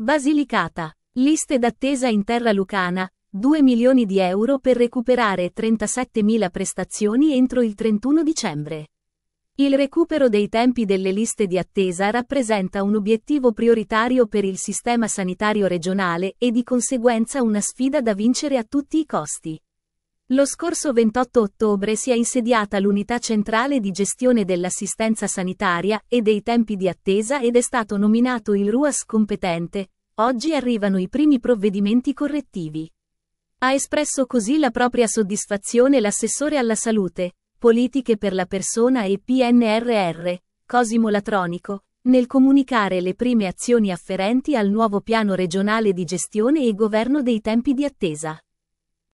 Basilicata. Liste d'attesa in terra lucana, 2 milioni di euro per recuperare 37.000 prestazioni entro il 31 dicembre. Il recupero dei tempi delle liste di attesa rappresenta un obiettivo prioritario per il sistema sanitario regionale e di conseguenza una sfida da vincere a tutti i costi. Lo scorso 28 ottobre si è insediata l'unità centrale di gestione dell'assistenza sanitaria e dei tempi di attesa ed è stato nominato il RUAS competente. Oggi arrivano i primi provvedimenti correttivi. Ha espresso così la propria soddisfazione l'assessore alla salute, politiche per la persona e PNRR, Cosimo Latronico, nel comunicare le prime azioni afferenti al nuovo piano regionale di gestione e governo dei tempi di attesa.